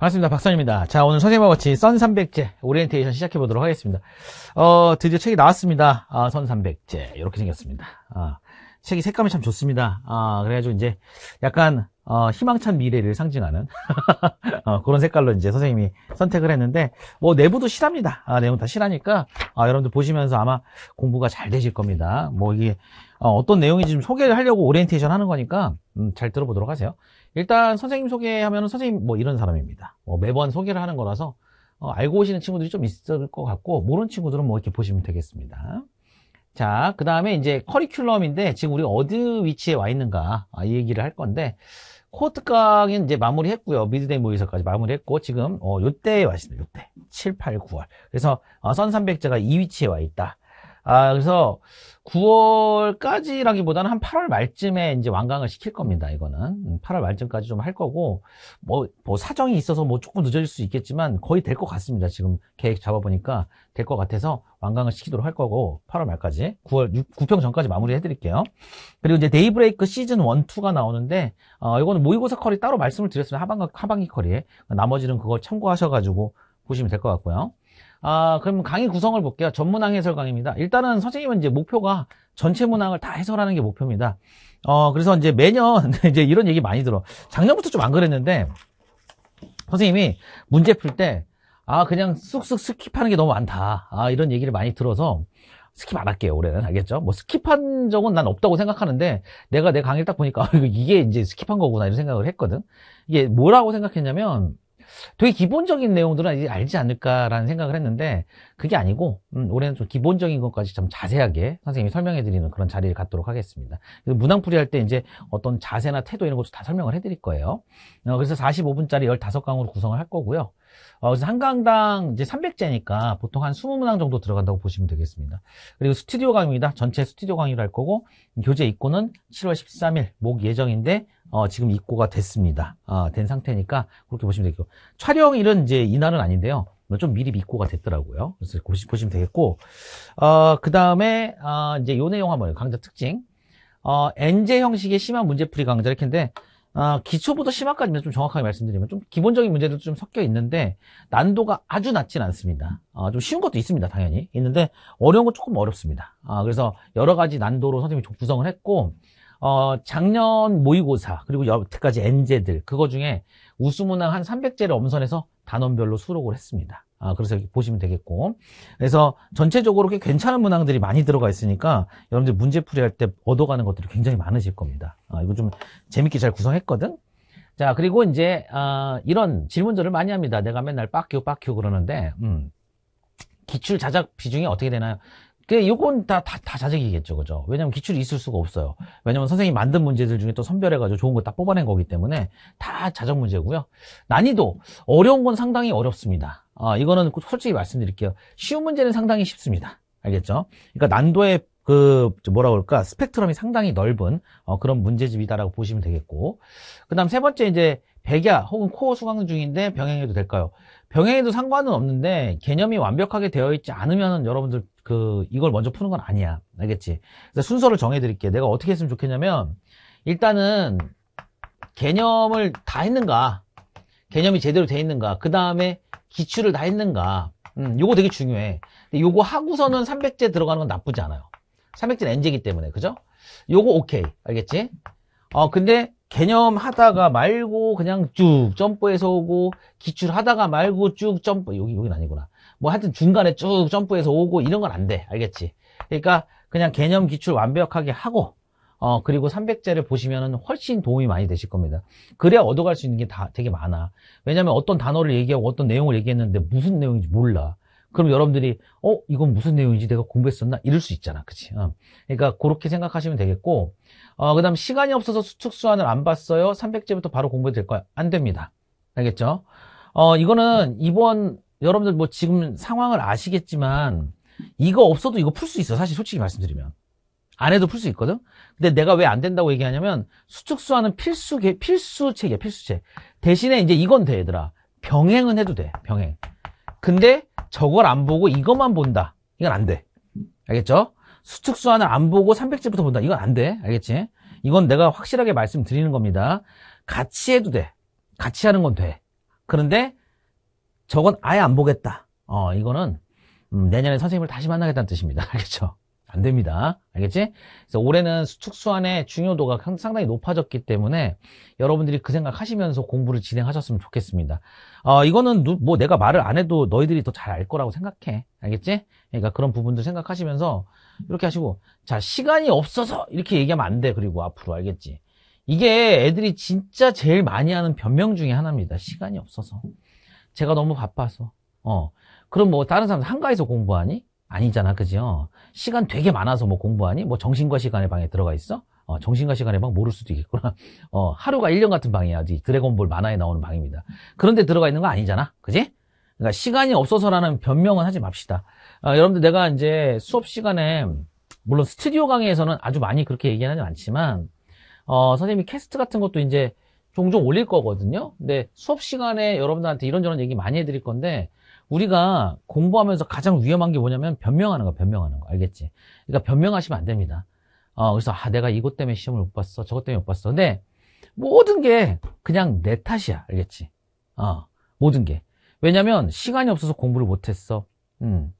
반갑습니다. 박선입니다. 자, 오늘 선생님과 같이 선삼백제 오리엔테이션 시작해 보도록 하겠습니다. 어, 드디어 책이 나왔습니다. 아, 선삼백제 이렇게 생겼습니다. 아, 책이 색감이 참 좋습니다. 아, 그래가지고 이제 약간 어, 희망찬 미래를 상징하는 어, 그런 색깔로 이제 선생님이 선택을 했는데 뭐 내부도 실합니다. 아, 내용 다 실하니까 아, 여러분들 보시면서 아마 공부가 잘 되실 겁니다. 뭐 이게 어, 떤 내용인지 좀 소개를 하려고 오리엔테이션 하는 거니까 음, 잘 들어보도록 하세요. 일단 선생님 소개하면 선생님 뭐 이런 사람입니다. 뭐 매번 소개를 하는 거라서 어, 알고 오시는 친구들이 좀 있을 것 같고 모르는 친구들은 뭐 이렇게 보시면 되겠습니다. 자, 그 다음에 이제 커리큘럼인데 지금 우리 어디 위치에 와 있는가 아, 이 얘기를 할 건데 코트깡은 이제 마무리했고요. 미드데이 모의서까지 마무리했고 지금 어, 요때에 와 있습니다. 요때 7, 8, 9월. 그래서 어, 선300자가 이 위치에 와 있다. 아, 그래서 9월까지라기보다는 한 8월 말쯤에 이제 완강을 시킬 겁니다. 이거는 8월 음, 말쯤까지 좀 할 거고 뭐, 뭐, 사정이 있어서 뭐 조금 늦어질 수 있겠지만 거의 될 것 같습니다. 지금 계획 잡아보니까 될 것 같아서 완강을 시키도록 할 거고 8월 말까지 9월 6, 9평 전까지 마무리해 드릴게요. 그리고 이제 데이브레이크 시즌 1, 2가 나오는데 어, 이거는 모의고사 커리 따로 말씀을 드렸습니다. 하반기, 커리에 나머지는 그걸 참고하셔가지고 보시면 될 것 같고요. 아, 그러면 강의 구성을 볼게요. 전문항 해설 강의입니다. 일단은 선생님은 이제 목표가 전체 문항을 다 해설하는 게 목표입니다. 어, 그래서 이제 매년 이제 이런 얘기 많이 들어. 작년부터 좀 안 그랬는데 선생님이 문제 풀 때 아, 그냥 쑥쑥 스킵하는 게 너무 많다. 아, 이런 얘기를 많이 들어서 스킵 안 할게요, 올해는. 알겠죠? 뭐 스킵한 적은 난 없다고 생각하는데 내가 내 강의를 딱 보니까 아, 이게 이제 스킵한 거구나 이런 생각을 했거든. 이게 뭐라고 생각했냐면 되게 기본적인 내용들은 이제 알지 않을까라는 생각을 했는데 그게 아니고 음, 올해는 좀 기본적인 것까지 좀 자세하게 선생님이 설명해 드리는 그런 자리를 갖도록 하겠습니다. 문항풀이 할 때 이제 어떤 자세나 태도 이런 것도 다 설명을 해 드릴 거예요. 어, 그래서 45분짜리 15강으로 구성을 할 거고요. 어, 그래서 한강당 이제 300제니까 보통 한 20문항 정도 들어간다고 보시면 되겠습니다. 그리고 스튜디오 강의입니다. 전체 스튜디오 강의를할 거고 교재 입고는 7월 13일 목 예정인데 어, 지금 입고가 됐습니다. 어, 된 상태니까 그렇게 보시면 되겠고 촬영일은 이제 이날은 아닌데요. 뭐 좀 미리 입고가 됐더라고요. 그래서 보시면 되겠고 어, 그 다음에 어, 아, 이제 요 내용 한번 강좌 특징 어, NJ 형식의 심한 문제풀이 강좌 이렇게 인데 아, 기초부터 심화까지는 좀 정확하게 말씀드리면 좀 기본적인 문제도 들좀 섞여 있는데 난도가 아주 낮진 않습니다. 아, 좀 쉬운 것도 있습니다, 당연히. 있는데 어려운 건 조금 어렵습니다. 아, 그래서 여러 가지 난도로 선생님이 좀 구성을 했고 어, 작년 모의고사 그리고 여태까지 엔제들 그거 중에 우수문항 한 300제를 엄선해서 단원별로 수록을 했습니다. 아, 그래서 이렇 보시면 되겠고. 그래서 전체적으로 꽤 괜찮은 문항들이 많이 들어가 있으니까 여러분들 문제 풀이할 때 얻어가는 것들이 굉장히 많으실 겁니다. 아, 이거 좀 재밌게 잘 구성했거든? 자, 그리고 이제, 아, 이런 질문들을 많이 합니다. 내가 맨날 빡큐, 빡큐 그러는데, 음, 기출 자작 비중이 어떻게 되나요? 그, 요건 다, 다, 다 자작이겠죠. 그죠? 왜냐면 기출이 있을 수가 없어요. 왜냐면 선생님이 만든 문제들 중에 또 선별해가지고 좋은 거 다 뽑아낸 거기 때문에 다 자작 문제고요. 난이도. 어려운 건 상당히 어렵습니다. 어, 이거는 솔직히 말씀드릴게요. 쉬운 문제는 상당히 쉽습니다. 알겠죠? 그러니까 난도의 그 뭐라 그럴까 스펙트럼이 상당히 넓은 어, 그런 문제집이다라고 보시면 되겠고 그 다음 세 번째 이제 백야 혹은 코어 수강 중인데 병행해도 될까요? 병행해도 상관은 없는데 개념이 완벽하게 되어 있지 않으면 여러분들 그 이걸 먼저 푸는 건 아니야 알겠지? 그래서 순서를 정해드릴게요 내가 어떻게 했으면 좋겠냐면 일단은 개념을 다 했는가 개념이 제대로 돼 있는가 그 다음에 기출을 다 했는가 음, 요거 되게 중요해 근데 요거 하고서는 300제 들어가는 건 나쁘지 않아요 300제는 엔제기 때문에 그죠? 요거 오케이 알겠지? 어 근데 개념 하다가 말고 그냥 쭉 점프해서 오고 기출 하다가 말고 쭉 점프 여기 여긴 아니구나 뭐 하여튼 중간에 쭉 점프해서 오고 이런 건 안 돼 알겠지? 그러니까 그냥 개념 기출 완벽하게 하고 어, 그리고 300자를 보시면은 훨씬 도움이 많이 되실 겁니다. 그래야 얻어갈 수 있는 게 다 되게 많아. 왜냐면 어떤 단어를 얘기하고 어떤 내용을 얘기했는데 무슨 내용인지 몰라. 그럼 여러분들이 어 이건 무슨 내용인지 내가 공부했었나 이럴 수 있잖아 그치 어. 그러니까 그렇게 생각하시면 되겠고 어, 그 다음 시간이 없어서 수축수안을안 봤어요 300제부터 바로 공부해도 될 거야 안 됩니다 알겠죠 어 이거는 이번 여러분들 뭐 지금 상황을 아시겠지만 이거 없어도 이거 풀 수 있어 사실 솔직히 말씀드리면 안 해도 풀 수 있거든. 근데 내가 왜 안 된다고 얘기하냐면 수축수화는 필수 필수책이야 필수책. 대신에 이제 이건 돼 얘들아. 병행은 해도 돼 병행. 근데 저걸 안 보고 이것만 본다. 이건 안 돼. 알겠죠? 수축수환는안 보고 300집부터 본다. 이건 안 돼. 알겠지? 이건 내가 확실하게 말씀드리는 겁니다. 같이 해도 돼. 같이 하는 건 돼. 그런데 저건 아예 안 보겠다. 어, 이거는 음, 내년에 선생님을 다시 만나겠다는 뜻입니다. 알겠죠? 안 됩니다. 알겠지? 그래서 올해는 수축수환의 중요도가 상당히 높아졌기 때문에 여러분들이 그 생각 하시면서 공부를 진행하셨으면 좋겠습니다. 어, 이거는 누, 뭐 내가 말을 안 해도 너희들이 더 잘 알 거라고 생각해. 알겠지? 그러니까 그런 부분도 생각하시면서 이렇게 하시고 자, 시간이 없어서 이렇게 얘기하면 안 돼. 그리고 앞으로 알겠지? 이게 애들이 진짜 제일 많이 하는 변명 중에 하나입니다. 시간이 없어서. 제가 너무 바빠서. 어. 그럼 뭐 다른 사람 한가해서 공부하니? 아니잖아 그죠 시간 되게 많아서 뭐 공부하니 뭐 정신과 시간의 방에 들어가 있어 어, 정신과 시간의 방 모를 수도 있겠구나 어, 하루가 1년 같은 방이야 드래곤볼 만화에 나오는 방입니다 그런데 들어가 있는 거 아니잖아 그지 그러니까 시간이 없어서라는 변명은 하지 맙시다 어, 여러분들 내가 이제 수업 시간에 물론 스튜디오 강의에서는 아주 많이 그렇게 얘기하는 않지만 어, 선생님이 캐스트 같은 것도 이제 종종 올릴 거거든요 근데 수업 시간에 여러분들한테 이런저런 얘기 많이 해드릴 건데 우리가 공부하면서 가장 위험한 게 뭐냐면 변명하는 거, 변명하는 거. 알겠지? 그러니까 변명하시면 안 됩니다. 어, 그래서 아, 내가 이것 때문에 시험을 못 봤어. 저것 때문에 못 봤어. 근데 모든 게 그냥 내 탓이야. 알겠지? 어, 모든 게. 왜냐면 시간이 없어서 공부를 못 했어. 음.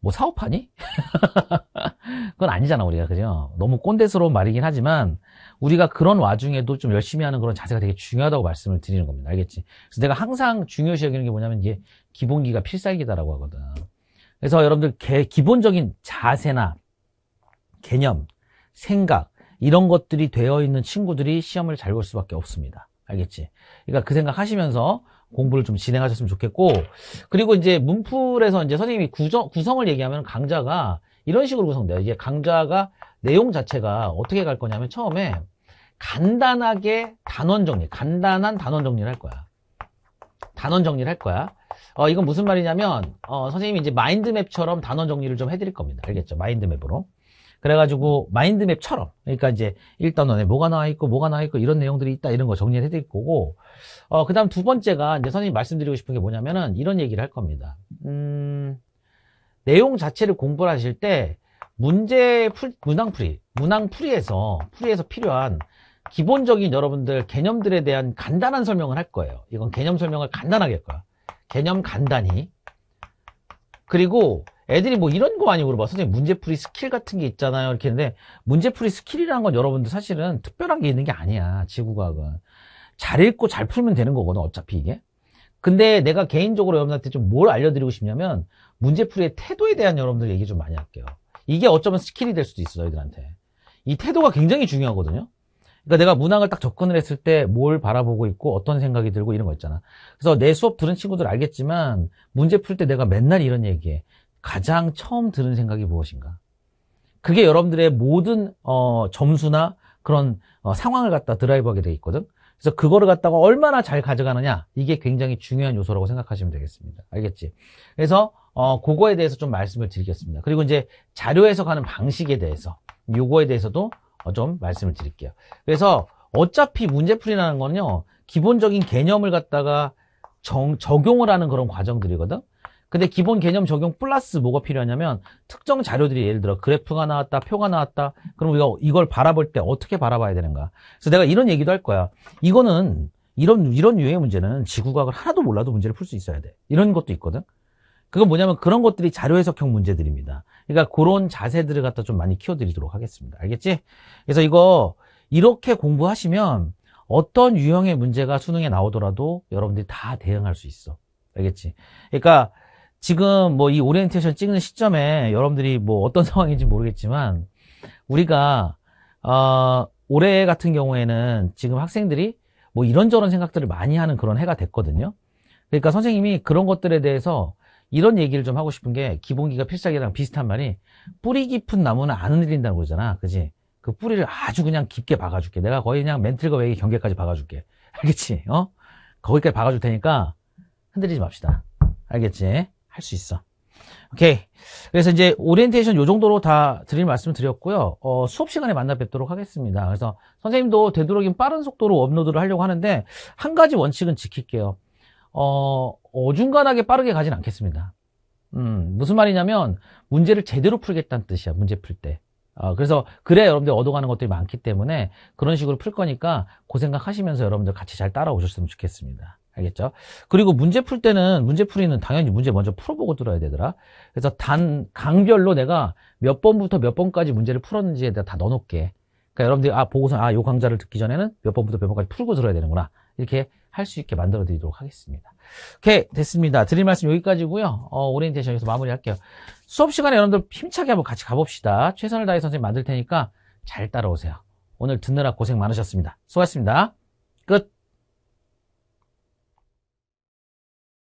뭐 사업하니? 그건 아니잖아 우리가 그죠? 너무 꼰대스러운 말이긴 하지만 우리가 그런 와중에도 좀 열심히 하는 그런 자세가 되게 중요하다고 말씀을 드리는 겁니다 알겠지? 그래서 내가 항상 중요시 여기는 게 뭐냐면 이게 기본기가 필살기다라고 하거든 그래서 여러분들 개, 기본적인 자세나 개념, 생각 이런 것들이 되어 있는 친구들이 시험을 잘 볼 수밖에 없습니다 알겠지? 그러니까 그 생각 하시면서 공부를 좀 진행하셨으면 좋겠고 그리고 이제 문풀에서 이제 선생님이 구정, 구성을 얘기하면 강좌가 이런 식으로 구성돼요. 이게 강좌가 내용 자체가 어떻게 갈 거냐면 처음에 간단하게 단원 정리, 간단한 단원 정리를 할 거야. 단원 정리를 할 거야. 어, 이건 무슨 말이냐면, 어, 선생님이 이제 마인드맵처럼 단원 정리를 좀 해드릴 겁니다. 알겠죠? 마인드맵으로. 그래가지고 마인드맵처럼 그러니까 이제 1단원에 뭐가 나와 있고 뭐가 나와 있고 이런 내용들이 있다 이런 거 정리를 해드릴 거고 어, 그 다음 두 번째가 이제 선생님 말씀드리고 싶은 게 뭐냐면은 이런 얘기를 할 겁니다. 음, 내용 자체를 공부를 하실 때 문제 풀, 문항 풀이, 문항 풀이에서, 풀이에서 필요한 기본적인 여러분들 개념들에 대한 간단한 설명을 할 거예요. 이건 개념 설명을 간단하게 할 거야. 개념 간단히. 그리고 애들이 뭐 이런 거 많이 물어봐. 선생님, 문제풀이 스킬 같은 게 있잖아요. 이렇게 했는데, 문제풀이 스킬이라는 건 여러분들 사실은 특별한 게 있는 게 아니야. 지구과학은. 잘 읽고 잘 풀면 되는 거거든, 어차피 이게. 근데 내가 개인적으로 여러분한테 좀 뭘 알려드리고 싶냐면, 문제풀이의 태도에 대한 여러분들 얘기 좀 많이 할게요. 이게 어쩌면 스킬이 될 수도 있어, 너희들한테. 이 태도가 굉장히 중요하거든요. 그러니까 내가 문항을 딱 접근을 했을 때 뭘 바라보고 있고 어떤 생각이 들고 이런 거 있잖아. 그래서 내 수업 들은 친구들 알겠지만 문제 풀 때 내가 맨날 이런 얘기해. 가장 처음 들은 생각이 무엇인가? 그게 여러분들의 모든 어, 점수나 그런 어, 상황을 갖다 드라이브하게 돼 있거든. 그래서 그거를 갖다가 얼마나 잘 가져가느냐 이게 굉장히 중요한 요소라고 생각하시면 되겠습니다. 알겠지? 그래서 어, 그거에 대해서 좀 말씀을 드리겠습니다. 그리고 이제 자료에서 가는 방식에 대해서 요거에 대해서도 어, 좀 말씀을 드릴게요. 그래서 어차피 문제풀이라는 거는요 기본적인 개념을 갖다가 정, 적용을 하는 그런 과정들이거든. 근데 기본 개념 적용 플러스 뭐가 필요하냐면 특정 자료들이 예를 들어 그래프가 나왔다 표가 나왔다 그럼 우리가 이걸 바라볼 때 어떻게 바라봐야 되는가 그래서 내가 이런 얘기도 할 거야 이거는 이런 이런 유형의 문제는 지구과학을 하나도 몰라도 문제를 풀 수 있어야 돼 이런 것도 있거든 그건 뭐냐면 그런 것들이 자료 해석형 문제들입니다 그러니까 그런 자세들을 갖다 좀 많이 키워드리도록 하겠습니다 알겠지 그래서 이거 이렇게 공부하시면 어떤 유형의 문제가 수능에 나오더라도 여러분들이 다 대응할 수 있어 알겠지 그러니까 지금 뭐 이 오리엔테이션 찍는 시점에 여러분들이 뭐 어떤 상황인지 모르겠지만 우리가 어, 올해 같은 경우에는 지금 학생들이 뭐 이런저런 생각들을 많이 하는 그런 해가 됐거든요. 그러니까 선생님이 그런 것들에 대해서 이런 얘기를 좀 하고 싶은 게 기본기가 필살기랑 비슷한 말이 뿌리 깊은 나무는 안 흔들린다는 거잖아. 그지? 그 뿌리를 아주 그냥 깊게 박아줄게. 내가 거의 그냥 멘틀과 외의 경계까지 박아줄게. 알겠지? 어? 거기까지 박아줄 테니까 흔들리지 맙시다. 알겠지? 할수 있어. 오케이. 그래서 이제 오리엔테이션 요 정도로 다 드릴 말씀을 드렸고요. 어, 수업 시간에 만나 뵙도록 하겠습니다. 그래서 선생님도 되도록이면 빠른 속도로 업로드를 하려고 하는데 한 가지 원칙은 지킬게요. 어, 어중간하게 빠르게 가진 않겠습니다. 음, 무슨 말이냐면 문제를 제대로 풀겠다는 뜻이야. 문제 풀 때. 어, 그래서 그래 야 여러분들 얻어가는 것들이 많기 때문에 그런 식으로 풀 거니까 고 그 생각하시면서 여러분들 같이 잘 따라오셨으면 좋겠습니다. 알겠죠? 그리고 문제 풀 때는 문제 풀이는 당연히 문제 먼저 풀어보고 들어야 되더라. 그래서 단 강별로 내가 몇 번부터 몇 번까지 문제를 풀었는지에 대해 다 넣어놓게. 그러니까 여러분들이 아 보고서 아 요 강좌를 듣기 전에는 몇 번부터 몇 번까지 풀고 들어야 되는구나 이렇게 할 수 있게 만들어 드리도록 하겠습니다. 오케이 됐습니다. 드릴 말씀 여기까지고요. 어, 오리엔테이션 에서 마무리할게요. 수업 시간에 여러분들 힘차게 한번 같이 가봅시다. 최선을 다해 선생님 만들 테니까 잘 따라오세요. 오늘 듣느라 고생 많으셨습니다. 수고하셨습니다. 끝.